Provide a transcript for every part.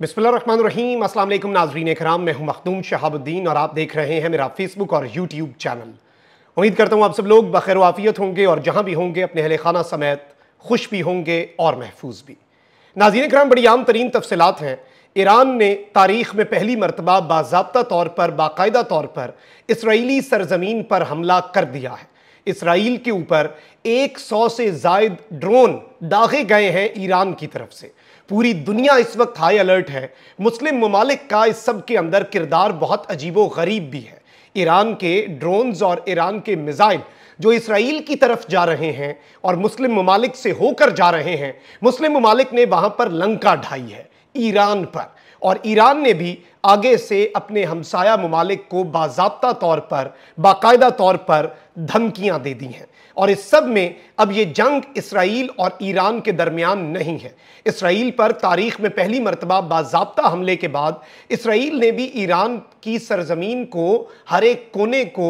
बिस्मिल्लाम असल नाजरीन कराम मैं हूं मखदूम शहाबुद्दीन और आप देख रहे हैं मेरा फेसबुक और यूट्यूब चैनल उम्मीद करता हूं आप सब लोग बखैर वाफियत होंगे और जहां भी होंगे अपने अहल खाना समेत खुश भी होंगे और महफूज भी नाजीन कराम बड़ी आम तरीन तफसलत हैं ईरान ने तारीख में पहली मरतबा बाबा तौर पर बाकायदा तौर पर इसराइली सरजमीन पर हमला कर दिया है इसराइल के ऊपर सौ से जायद ड्रोन दागे गए हैं ईरान की तरफ से पूरी दुनिया इस वक्त हाई अलर्ट है मुस्लिम ममालिक का इस सब के अंदर किरदार बहुत अजीबो गरीब भी है ईरान के ड्रोन्स और ईरान के मिज़ाइल जो इसराइल की तरफ जा रहे हैं और मुस्लिम ममालिक से होकर जा रहे हैं मुस्लिम ममालिक ने वहाँ पर लंका ढाई है ईरान पर और ईरान ने भी आगे से अपने हमसाया ममालिक को बाबा तौर पर बाकायदा तौर पर धमकियां दे दी हैं और इस सब में अब ये जंग इसराइल और ईरान के दरमियान नहीं है इसराइल पर तारीख में पहली मरतबा बाबा हमले के बाद इसराइल ने भी ईरान की सरजमीन को हर एक कोने को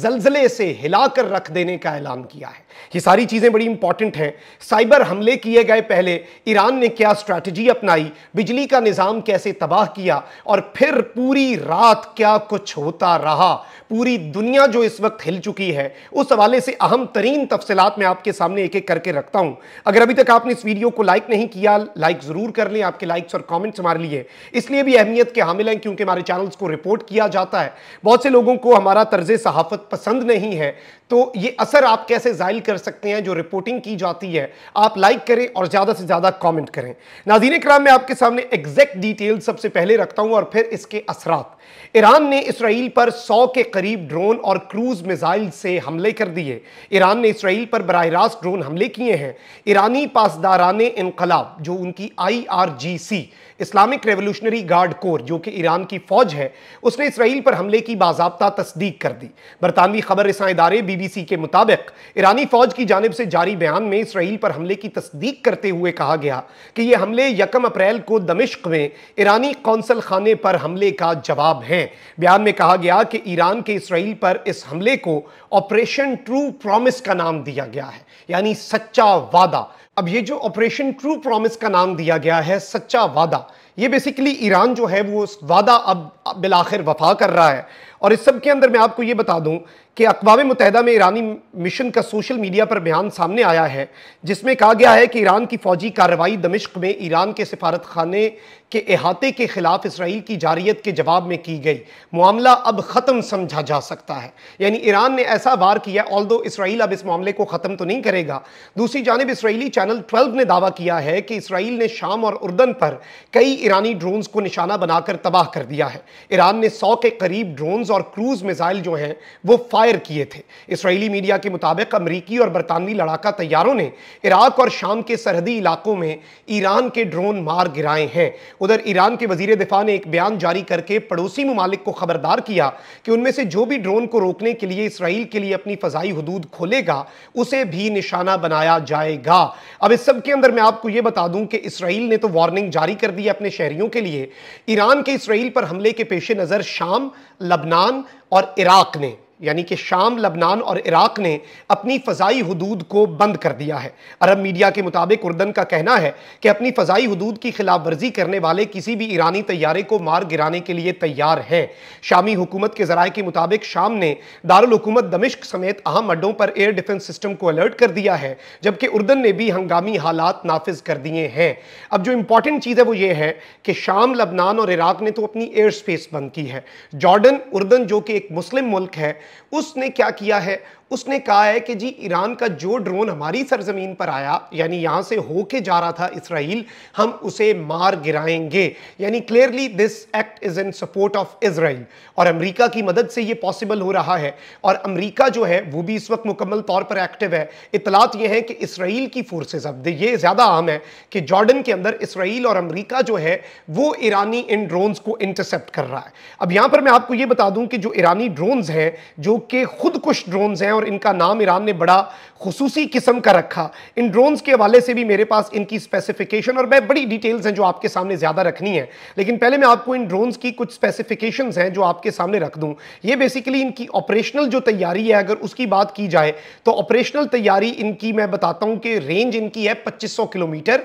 जलजले से हिलाकर रख देने का ऐलान किया है ये सारी चीज़ें बड़ी इंपॉर्टेंट हैं साइबर हमले किए गए पहले ईरान ने क्या स्ट्रेटजी अपनाई बिजली का निज़ाम कैसे तबाह किया और फिर पूरी रात क्या कुछ होता रहा पूरी दुनिया जो इस वक्त हिल चुकी है उस हवाले से अहम तरीन तफसलत मैं आपके सामने एक एक करके रखता हूं अगर अभी तक आपने इस वीडियो को लाइक नहीं किया लाइक ज़रूर कर लें आपके लाइक्स और कॉमेंट्स हमारे लिए इसलिए भी अहमियत के हामिल हैं क्योंकि हमारे चैनल्स को रिपोर्ट सपोर्ट किया जाता है बहुत से लोगों को हमारा तर्ज सहाफत पसंद नहीं है तो ये असर आप कैसे ज़ायल कर सकते हैं जो रिपोर्टिंग की जाती है आप लाइक करें और ज़्यादा से ज़्यादा कॉमेंट करें नाजीन कराम मैं आपके सामने एग्जैक्ट डिटेल सबसे पहले रखता हूँ और फिर इसके असरात ईरान ने इसराइल पर 100 के करीब ड्रोन और क्रूज मिसाइल से हमले कर दिए ईरान ने इसराइल पर बरह रास्त ड्रोन हमले किए हैं ईरानी पासदारान इनकलाब जो उनकी I R G C Islamic revolutionary guard corps जो कि ईरान की फौज है उसने इसराइल पर हमले की बाजाबता तस्दीक कर दी बरतानवी खबर रसा इदारे बीबीसी के मुताबिक ईरानी फौज की जानब से जारी बयान में इसराइल पर हमले की तस्दीक करते हुए कहा गया कि यह हमले यकम अप्रैल को दमिश्क में ईरानी कौंसल खाने पर हमले का जवाब है बयान में कहा गया कि ईरान के इसराइल पर इस हमले को ऑपरेशन ट्रू प्रॉमिस का नाम दिया गया है यानी सच्चा वादा अब ये जो ऑपरेशन ट्रू प्रॉमिस का नाम दिया गया है सच्चा वादा ये बेसिकली ईरान जो है वो वादा अब बिलाखिर वफा कर रहा है और इस सब के अंदर मैं आपको ये बता दूं कि अकवा मुतहदा में ईरानी मिशन का सोशल मीडिया पर बयान सामने आया है जिसमें कहा गया है कि ईरान की फौजी कार्रवाई दमिश्क में ईरान के सफारत खाने के अहाते के खिलाफ इसराइल की जारियत के जवाब में की गई मामला अब ख़त्म समझा जा सकता है यानी ईरान ने ऐसा वार किया ऑल दो इसराइल अब इस मामले को ख़त्म तो नहीं करेगा दूसरी जानब इसराइली चैनल ट्वेल्व ने दावा किया है कि इसराइल ने शाम और उर्दन पर कई ईरानी ड्रोन्स को निशाना बनाकर तबाह कर दिया है ईरान ने सौ के करीब ड्रोन्स और क्रूज मिज़ाइल जो हैं वो फायर किए थे इसराइली मीडिया के मुताबिक अमरीकी और बरतानवी लड़ाका तैयारों ने इराक और शाम के सरहदी इलाकों में ईरान के ड्रोन मार गिराए हैं उधर ईरान के वजीर दिफा ने एक बयान जारी करके पड़ोसी ममालिक को खबरदार किया कि उनमें से जो भी ड्रोन को रोकने के लिए इसराइल के लिए अपनी फजाई हदूद खोलेगा उसे भी निशाना बनाया जाएगा अब इस सब के अंदर मैं आपको यह बता दूं कि इसराइल ने तो वार्निंग जारी कर दी अपने शहरियों के लिए ईरान के इसराइल पर हमले के पेश नज़र शाम लबनान और इराक ने यानी कि शाम लबनान और इराक ने अपनी फ़जाई हदूद को बंद कर दिया है अरब मीडिया के मुताबिक उर्दन का कहना है कि अपनी फ़जाई हदूद की खिलाफ वर्जी करने वाले किसी भी ईरानी तैयारे को मार गिराने के लिए तैयार हैं शामी हुकूमत के ज़राए के मुताबिक शाम ने दारकूमत दमिश्क समेत अहम अड्डों पर एयर डिफेंस सिस्टम को अलर्ट कर दिया है जबकि उर्दन ने भी हंगामी हालात नाफिज कर दिए हैं अब जो इंपॉर्टेंट चीज़ है वो ये है कि शाम लबनान और इराक ने तो अपनी एयर स्पेस बंद की है जॉर्डन उर्दन जो कि एक मुस्लिम मुल्क है उसने क्या किया है उसने कहा है कि जी ईरान का जो ड्रोन हमारी सरजमीन पर आया यानी यहाँ से होके जा रहा था इसराइल हम उसे मार गिराएंगे यानी clearly this act is in support of Israel और अमेरिका की मदद से ये पॉसिबल हो रहा है और अमेरिका जो है वो भी इस वक्त मुकम्मल तौर पर एक्टिव है इतलात यह है कि इसराइल की फोर्सेज अब ये ज़्यादा आम है कि जॉर्डन के अंदर इसराइल और अमरीका जो है वो ईरानी इन ड्रोन को इंटरसेप्ट कर रहा है अब यहां पर मैं आपको यह बता दूं कि जो ईरानी ड्रोन हैं जो कि खुदकुश ड्रोन हैं और इनका नाम ईरान ने बड़ा खसूसी किस्म का रखा इन ड्रोन्स के हवाले से भी मेरे पास इनकी स्पेसिफिकेशन और मैं बड़ी डिटेल्स हैं जो आपके सामने ज़्यादा रखनी है लेकिन पहले मैं आपको इन ड्रोन्स की कुछ स्पेसिफिकेशन हैं जो आपके सामने रख दूँ ये बेसिकली इनकी ऑपरेशनल जो तैयारी है अगर उसकी बात की जाए तो ऑपरेशनल तैयारी इनकी मैं बताता हूँ कि रेंज इनकी है 2500 किलोमीटर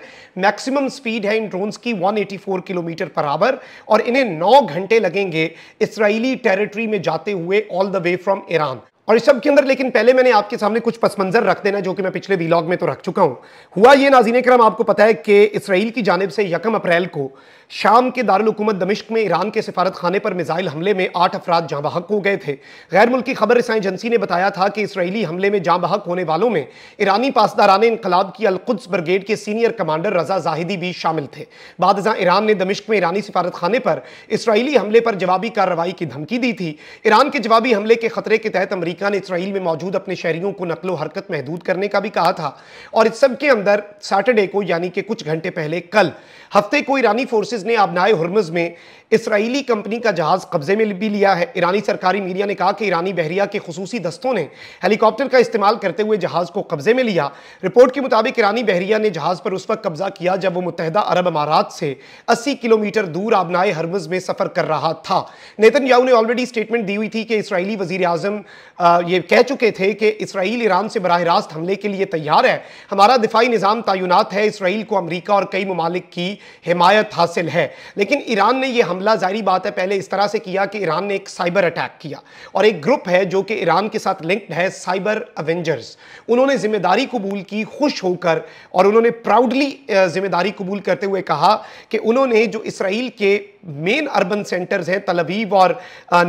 मैक्सिमम स्पीड है इन ड्रोन्स की 184 किलोमीटर पर आवर और इन्हें नौ घंटे लगेंगे इसराइली टेरिटरी में जाते हुए all the way from Iran और इस शब्द के अंदर लेकिन पहले मैंने आपके सामने कुछ पस मंजर रख देना जो कि मैं पिछले वीलॉग में तो रख चुका हूं हुआ ये नाजीन क्रम आपको पता है कि इसराइल की जानब से यकम अप्रैल को शाम के दारकूमत दमिश्क में ईरान के सिफारत खाने पर मिज़ाइल हमले में आठ अफराद जाँ बहक हो गए थे गैर मुल्की खबर रसाई एजेंसी ने बताया था कि इसराइली हमले में जाँ बहक होने वालों में ईरानी पासदारान इनकलाब की अलकुद्स ब्रिगेड के सीनियर कमांडर रजा जाहिदी भी शामिल थे बाद ईरान ने दमिश्क में ईरानी सिफारत खाने पर इसराइली हमले पर जवाबी कार्रवाई की धमकी दी थी ईरान के जवाबी हमले के खतरे के तहत अमरीका ने इसराइल में मौजूद अपने शहरियों को नकलो हरकत महदूद करने का भी कहा था और इस सबके अंदर सैटरडे को यानी कि कुछ घंटे पहले कल हफ्ते को ईरानी फोर्स फोर्सेस ने नाय हरमज में इसराइली कंपनी का जहाज कब्जे में भी लिया है ईरानी सरकारी मीडिया ने कहा कि ईरानी बहरिया के खसूसी दस्तों ने हेलीकॉप्टर का इस्तेमाल करते हुए जहाज को कब्जे में लिया रिपोर्ट के मुताबिक ईरानी बहरिया ने जहाज पर उस वक्त कब्जा किया जब वो मुतहदा अरब अमारात से अस्सी किलोमीटर दूर आबनाए हरमज में सफर कर रहा था नेतन याऊ ने ऑलरेडी स्टेटमेंट दी हुई थी कि इसराइली वजीर अजम ये कह चुके थे कि इसराइल ईरान से बरह रास्त हमले के लिए तैयार है हमारा दिफाई निज़ाम तयनत है इसराइल को अमरीका और कई ममालिक की हिमायत हासिल है लेकिन ईरान ने यह हमला जारी बात है पहले इस तरह से किया कि ईरान ने एक साइबर अटैक किया और एक ग्रुप है जो कि ईरान के साथ लिंक्ड है साइबर अवेंजर्स उन्होंने जिम्मेदारी कबूल की खुश होकर और उन्होंने प्राउडली जिम्मेदारी कबूल करते हुए कहा कि उन्होंने जो इसराइल के मेन अर्बन सेंटर्स हैं तलबीब और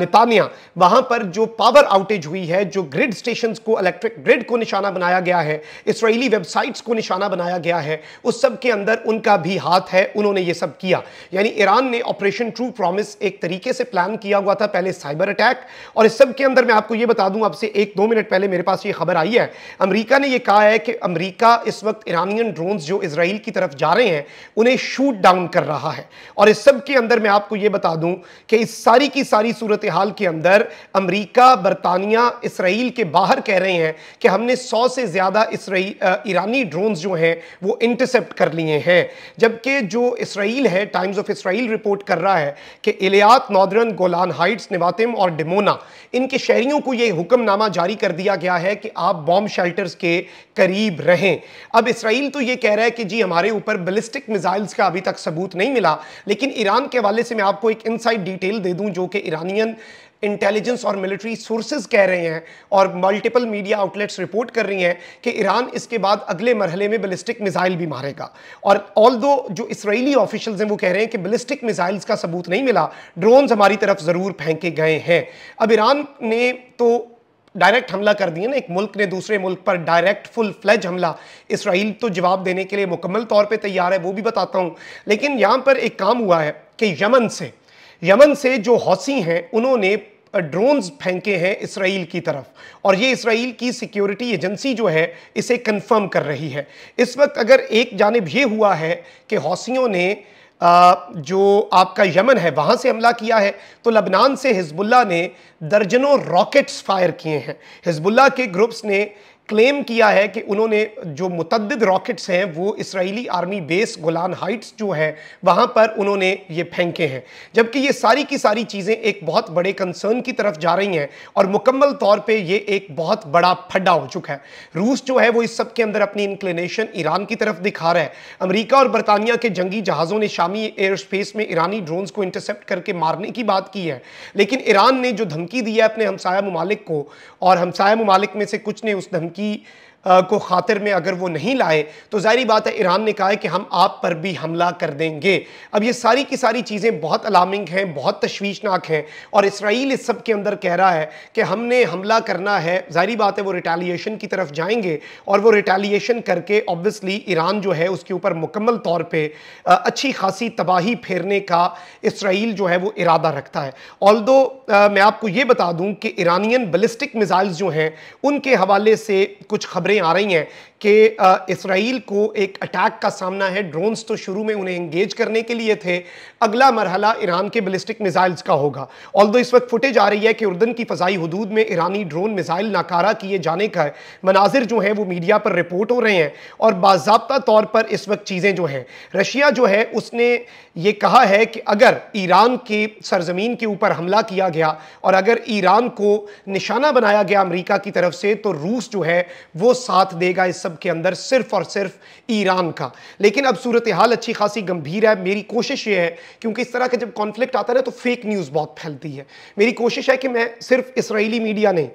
नितानिया वहां पर जो पावर आउटेज हुई है जो ग्रिड स्टेशन को इलेक्ट्रिक ग्रिड को निशाना बनाया गया है इसराइली वेबसाइट्स को निशाना बनाया गया है उस सब के अंदर उनका भी हाथ है उन्होंने ये सब किया यानी ईरान ने ऑपरेशन ट्रू प्रॉमिस एक तरीके से प्लान किया हुआ था पहले साइबर अटैक और इस सब के अंदर मैं आपको यह बता दूं आपसे एक दो मिनट पहले मेरे पास ये खबर आई है अमेरिका ने यह कहा है कि अमेरिका इस वक्त ईरानियन ड्रोन्स जो इसराइल की तरफ जा रहे हैं उन्हें शूट डाउन कर रहा है और इस सब के अंदर मैं आपको यह बता दूं कि इस सारी की सारी सूरत हाल के अंदर अमरीका बरतानिया इसराइल के बाहर कह रहे हैं कि हमने सौ से ज़्यादा ईरानी ड्रोन जो हैं वो इंटरसेप्ट कर लिए हैं जबकि जो इसराइल है टाइम्स ऑफ इसराइल रिपोर्ट कर रहा है है कि Eilat northern Golan Heights Nevatim और डिमोना इनके शहरीों को यह हुक्मनामा जारी कर दिया गया है कि आप बॉम्ब शेल्टर्स के करीब रहें अब इसराइल तो यह कह रहा है कि जी हमारे ऊपर बलिस्टिक मिज़ाइल्स का अभी तक सबूत नहीं मिला लेकिन ईरान के हवाले से मैं आपको एक इनसाइड डिटेल दे दूं जो कि ईरानियन इंटेलिजेंस और मिलिट्री सोर्सेज कह रहे हैं और मल्टीपल मीडिया आउटलेट्स रिपोर्ट कर रही हैं कि ईरान इसके बाद अगले मरहले में बलिस्टिक मिसाइल भी मारेगा और ऑल दो जो इसराइली ऑफिशल्स हैं वो कह रहे हैं कि बलिस्टिक मिसाइल्स का सबूत नहीं मिला ड्रोन्स हमारी तरफ ज़रूर फेंके गए हैं अब ईरान ने तो डायरेक्ट हमला कर दिया ना एक मुल्क ने दूसरे मुल्क पर डायरेक्ट फुल फ्लैज हमला इसराइल तो जवाब देने के लिए मुकम्मल तौर पे तैयार है वो भी बताता हूँ लेकिन यहाँ पर एक काम हुआ है कि यमन से यमन से जो हौसी हैं उन्होंने ड्रोन्स फेंके हैं इसराइल की तरफ और ये इसराइल की सिक्योरिटी एजेंसी जो है इसे कंफर्म कर रही है इस वक्त अगर एक जानब ये हुआ है कि हौसियों ने आ, जो आपका यमन है वहाँ से हमला किया है तो लबनान से हिजबुल्ला ने दर्जनों रॉकेट्स फायर किए हैं हिजबुल्ला के ग्रुप्स ने क्लेम किया है कि उन्होंने जो मुतद रॉकेट्स हैं वो Israeli army base Golan Heights जो है वहाँ पर उन्होंने ये फेंके हैं जबकि ये सारी की सारी चीज़ें एक बहुत बड़े कंसर्न की तरफ जा रही हैं और मुकम्मल तौर पे ये एक बहुत बड़ा फड्डा हो चुका है रूस जो है वो इस सब के अंदर अपनी इंक्लिनेशन ईरान की तरफ दिखा रहा है अमरीका और बरतानिया के जंगी जहाज़ों ने शामी एयर स्पेस में ईरानी ड्रोन्स को इंटरसेप्ट करके मारने की बात की है लेकिन ईरान ने जो धमकी दी है अपने हमसाया ममालिक को और हमसाया ममालिक में से कुछ ने उस धमकी की को खातिर में अगर वो नहीं लाए तो जाहरी बात है ईरान ने कहा है कि हम आप पर भी हमला कर देंगे अब ये सारी की सारी चीज़ें बहुत अलार्मिंग हैं बहुत तशवीशनाक हैं और इसराइल इस सब के अंदर कह रहा है कि हमने हमला करना है जाहरी बात है वो रिटेलिएशन की तरफ जाएंगे और वो रिटेलिएशन करके ऑब्वियसली ईरान जो है उसके ऊपर मुकम्मल तौर पर अच्छी खासी तबाही फेरने का इसराइल जो है वो इरादा रखता है ऑल मैं आपको ये बता दूँ कि ईरानियन बलिस्टिक मिज़ाइल्स जो हैं उनके हवाले से कुछ खबरें आ रही हैं कि इसराइल को एक अटैक का सामना है ड्रोन्स तो शुरू में उन्हें इंगेज करने के लिए थे अगला मरहला ईरान के बलिस्टिक मिसाइल्स का होगा ऑल इस वक्त फुटेज आ रही है कि उर्दन की फ़जाई हदूद में ईरानी ड्रोन मिसाइल नाकारा किए जाने का मनाजिर जो है वो मीडिया पर रिपोर्ट हो रहे हैं और बाबा तौर पर इस वक्त चीज़ें जो हैं रशिया जो है उसने ये कहा है कि अगर ईरान के सरजमीन के ऊपर हमला किया गया और अगर ईरान को निशाना बनाया गया अमरीका की तरफ से तो रूस जो है वो साथ देगा इस सब के अंदर सिर्फ और सिर्फ ईरान का लेकिन अब सूरत हाल अच्छी खासी गंभीर है मेरी कोशिश ये है क्योंकि इस तरह के जब कॉन्फ्लिक्ट आता है ना तो फेक न्यूज़ बहुत फैलती है मेरी कोशिश है कि मैं सिर्फ इसराइली मीडिया नहीं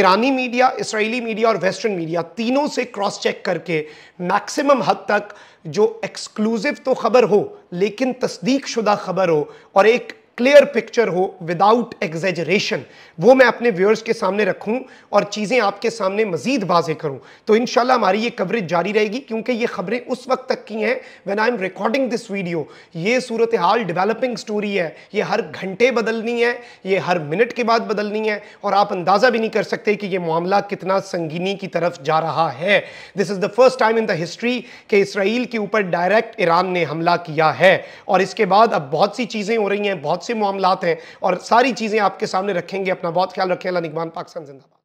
ईरानी मीडिया इसराइली मीडिया और वेस्टर्न मीडिया तीनों से क्रॉस चेक करके मैक्सिमम हद तक जो एक्सक्लूसिव तो खबर हो लेकिन तस्दीक शुदा खबर हो और एक क्लियर पिक्चर हो विदाउट एग्जेजरेशन वो मैं अपने व्यूअर्स के सामने रखूं और चीज़ें आपके सामने मजीद वाजे करूं तो इन हमारी ये कवरेज जारी रहेगी क्योंकि ये खबरें उस वक्त तक की हैं when I am recording this video ये सूरत हाल डेवलपिंग स्टोरी है ये हर घंटे बदलनी है ये हर मिनट के बाद बदलनी है और आप अंदाज़ा भी नहीं कर सकते कि ये मामला कितना संगीनी की तरफ जा रहा है this is the first time in the history कि इसराइल के ऊपर डायरेक्ट ईरान ने हमला किया है और इसके बाद अब बहुत सी चीज़ें हो रही हैं बहुत बहुत से मामला हैं और सारी चीज़ें आपके सामने रखेंगे अपना बहुत ख्याल रखें अल्लाह निगमान पाकिस्तान जिंदाबाद